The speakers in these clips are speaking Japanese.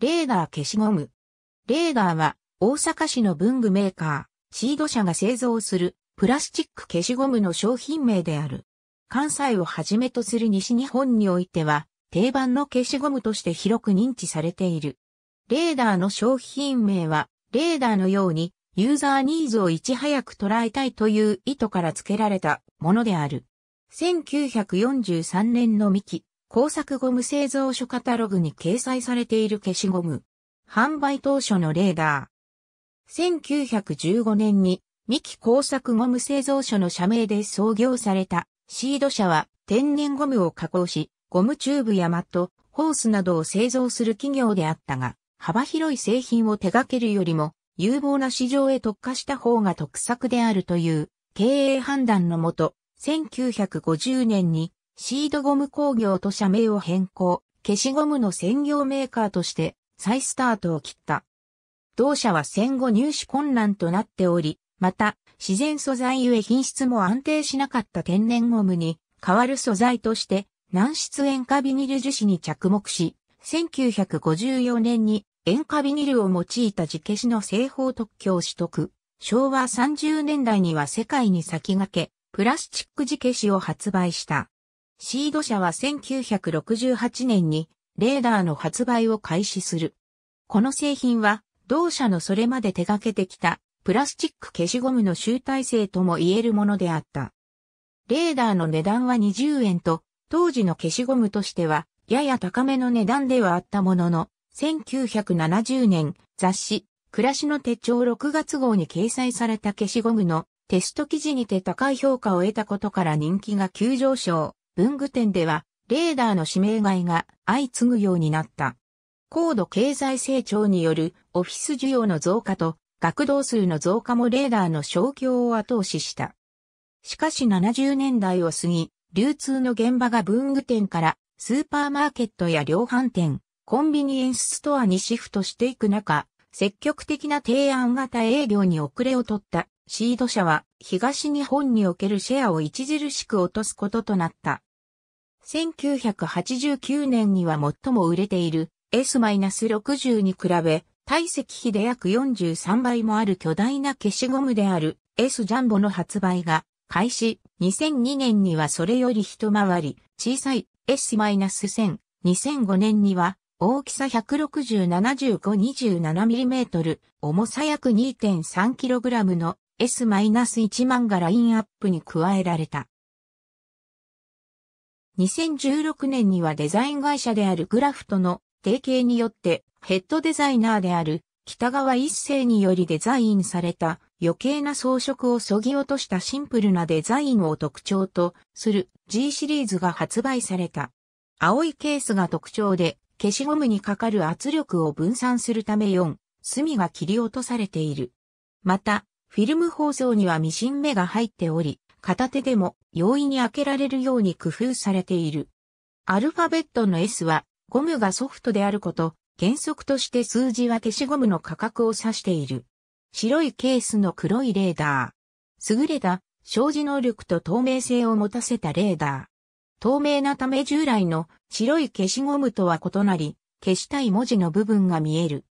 レーダー消しゴム。レーダーは大阪市の文具メーカー、シード社が製造するプラスチック消しゴムの商品名である。関西をはじめとする西日本においては定番の消しゴムとして広く認知されている。レーダーの商品名はレーダーのようにユーザーニーズをいち早く捉えたいという意図から付けられたものである。1943年のミキ、工作ゴム製造所カタログに掲載されている消しゴム。販売当初のレーダー。1915年に、三木工作ゴム製造所の社名で創業された、シード社は天然ゴムを加工し、ゴムチューブやマット、ホースなどを製造する企業であったが、幅広い製品を手掛けるよりも、有望な市場へ特化した方が得策であるという経営判断のもと、1950年にシードゴム工業と社名を変更、消しゴムの専業メーカーとして再スタートを切った。同社は戦後入手困難となっており、また、自然素材ゆえ品質も安定しなかった天然ゴムに代わる素材として、軟質塩化ビニル樹脂に着目し、1954年に塩化ビニルを用いた地消しの製法特許を取得。昭和30年代には世界に先駆け、プラスチック地消しを発売した。シード社は1968年にレーダーの発売を開始する。この製品は同社のそれまで手掛けてきたプラスチック消しゴムの集大成とも言えるものであった。レーダーの値段は20円と当時の消しゴムとしてはやや高めの値段ではあったものの1970年雑誌暮らしの手帳6月号に掲載された消しゴムのテスト記事にて高い評価を得たことから人気が急上昇。文具店では、レーダーの指名買いが相次ぐようになった。高度経済成長によるオフィス需要の増加と学童数の増加もレーダーの消去を後押しした。しかし70年代を過ぎ、流通の現場が文具店からスーパーマーケットや量販店、コンビニエンスストアにシフトしていく中、積極的な提案型営業に遅れを取ったシード社は東日本におけるシェアを著しく落とすこととなった。1989年には最も売れている S-60 に比べ、体積比で約43倍もある巨大な消しゴムである S ジャンボの発売が開始。2002年にはそれより一回り小さい S-1000。2005年には大きさ 160-75-27mm、重さ約 2.3kg の S-1 万がラインアップに加えられた。2016年にはデザイン会社であるグラフとの提携によってヘッドデザイナーである北川一世によりデザインされた余計な装飾を削ぎ落としたシンプルなデザインを特徴とする G シリーズが発売された。青いケースが特徴で消しゴムにかかる圧力を分散するため4、隅が切り落とされている。また、フィルム包装にはミシン目が入っており、片手でも容易に開けられるように工夫されている。アルファベットの S はゴムがソフトであること、原則として数字は消しゴムの価格を指している。白いケースの黒いレーダー。優れた障子能力と透明性を持たせたレーダー。透明なため従来の白い消しゴムとは異なり、消したい文字の部分が見える。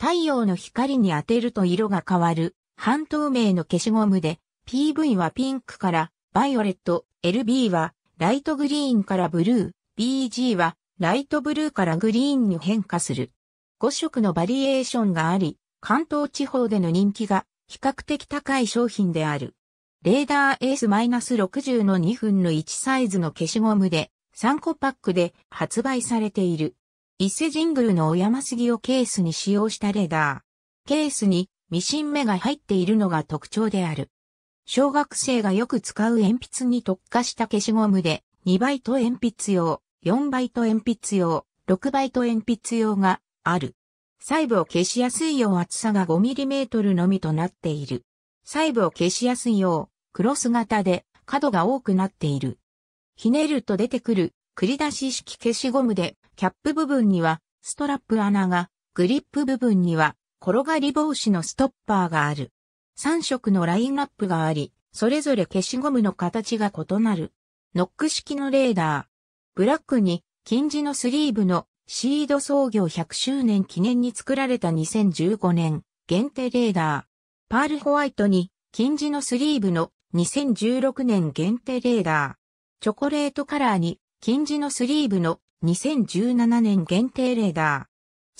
太陽の光に当てると色が変わる半透明の消しゴムで PV はピンクからバイオレット、LB はライトグリーンからブルー、BG はライトブルーからグリーンに変化する。5色のバリエーションがあり、関東地方での人気が比較的高い商品である。レーダーエース -60 の2分の1サイズの消しゴムで3個パックで発売されている。伊勢神宮のお山杉をケースに使用したレーダー。ケースにミシン目が入っているのが特徴である。小学生がよく使う鉛筆に特化した消しゴムで、2バイト鉛筆用、4バイト鉛筆用、6バイト鉛筆用がある。細部を消しやすいよう厚さが 5mm のみとなっている。細部を消しやすいよう、クロス型で角が多くなっている。ひねると出てくる繰り出し式消しゴムで、キャップ部分にはストラップ穴が、グリップ部分には転がり防止のストッパーがある。3色のラインナップがあり、それぞれ消しゴムの形が異なる。ノック式のレーダー。ブラックに金字のスリーブのシード創業100周年記念に作られた2015年限定レーダー。パールホワイトに金字のスリーブの2016年限定レーダー。チョコレートカラーに金字のスリーブの2017年限定レーダー。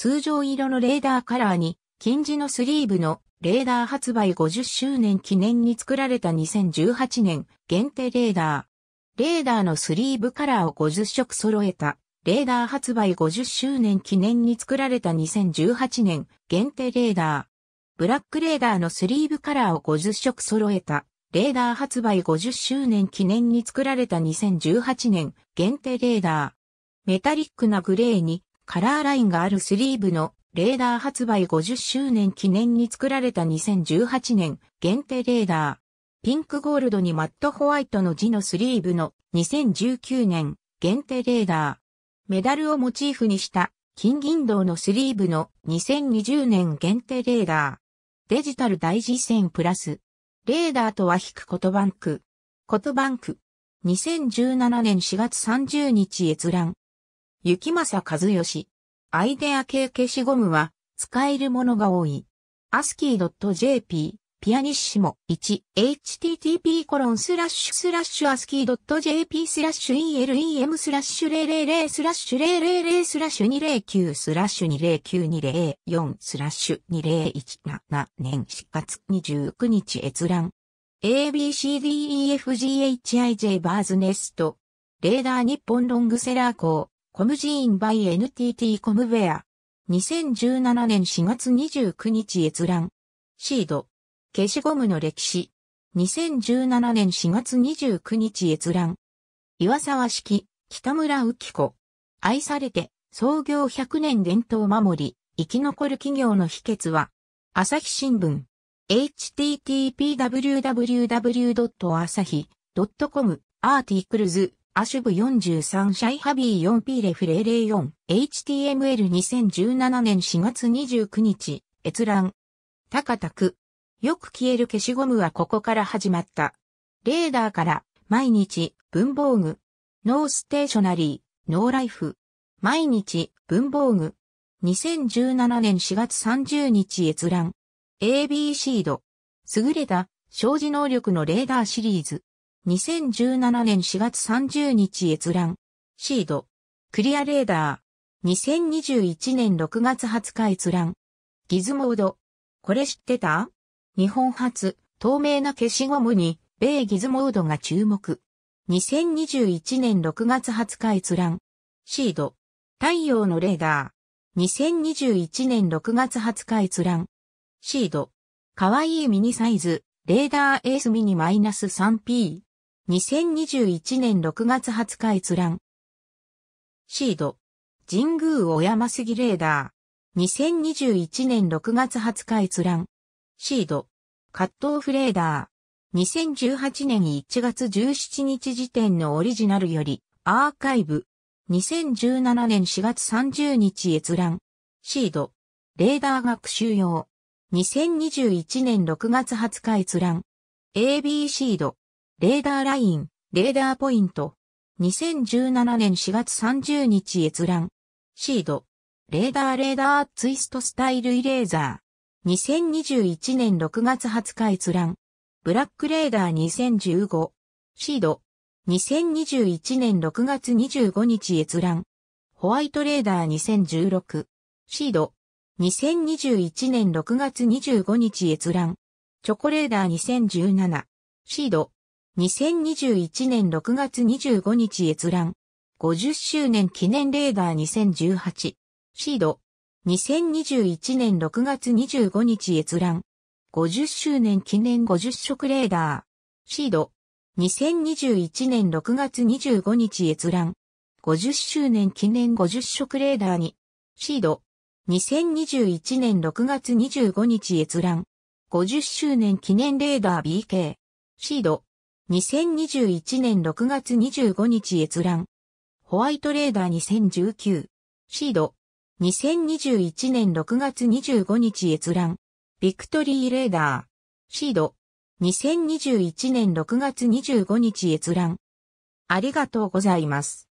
通常色のレーダーカラーに金字のスリーブのレーダー発売50周年記念に作られた2018年限定レーダー。レーダーのスリーブカラーを50色揃えた。レーダー発売50周年記念に作られた2018年限定レーダー。ブラックレーダーのスリーブカラーを50色揃えた。レーダー発売50周年記念に作られた2018年限定レーダー。メタリックなグレーにカラーラインがあるスリーブのレーダー発売50周年記念に作られた2018年限定レーダー。ピンクゴールドにマットホワイトの字のスリーブの2019年限定レーダー。メダルをモチーフにした金銀銅のスリーブの2020年限定レーダー。デジタル大事線プラス。レーダーとは引くことバンク。ことバンク。2017年4月30日閲覧。雪正和義。アイデア系消しゴムは使えるものが多い。ASCII.jp ピアニッシモ 1http コロンスラッシュスラッシュ ASCII.jp スラッシュ elem スラッシュ000スラッシュ000スラッシュ209スラッシュ2 0 9 2 0 4スラッシュ2017年4月29日閲覧 ABCDEFGHIJ バーズネストレーダー日本ロングセラー校コムジーンバイ NTT コムウェア。2017年4月29日閲覧。シード。消しゴムの歴史。2017年4月29日閲覧。岩沢式、北村浮子。愛されて、創業100年伝統守り、生き残る企業の秘訣は、朝日新聞。h t t p w w w a s c o m アーティクルズアシュブ43シャイハビー 4P レフレ0 4 HTML2017 年4月29日閲覧高たくよく消える消しゴムはここから始まった。レーダーから毎日文房具ノーステーショナリーノーライフ毎日文房具2017年4月30日閲覧 ABC 度優れた生じ能力のレーダーシリーズ2017年4月30日閲覧。シード。クリアレーダー。2021年6月20日閲覧。ギズモード。これ知ってた日本初、透明な消しゴムに、米ギズモードが注目。2021年6月20日閲覧。シード。太陽のレーダー。2021年6月20日閲覧。シード。かわいいミニサイズ、レーダーエースミニ -3P。2021年6月20日閲覧。シード。神宮小山杉レーダー。2021年6月20日閲覧。シード。カットオフレーダー。2018年1月17日時点のオリジナルより、アーカイブ。2017年4月30日閲覧。シード。レーダー学習用。2021年6月20日閲覧。AB シード。レーダーライン、レーダーポイント。2017年4月30日閲覧。シード。レーダーレーダーツイストスタイルイレーザー。2021年6月20日閲覧。ブラックレーダー2015。シード。2021年6月25日閲覧。ホワイトレーダー2016。シード。2021年6月25日閲覧。チョコレーダー2017。シード。2021年6月25日閲覧。50周年記念レーダー2018。シード。2021年6月25日閲覧。50周年記念50色レーダー。シード。2021年6月25日閲覧。50周年記念50色レーダーに。シード。2021年6月25日閲覧。50周年記念レーダー BK。シード。2021年6月25日閲覧。ホワイトレーダー2019。シード。2021年6月25日閲覧。ビクトリーレーダー。シード。2021年6月25日閲覧。ありがとうございます。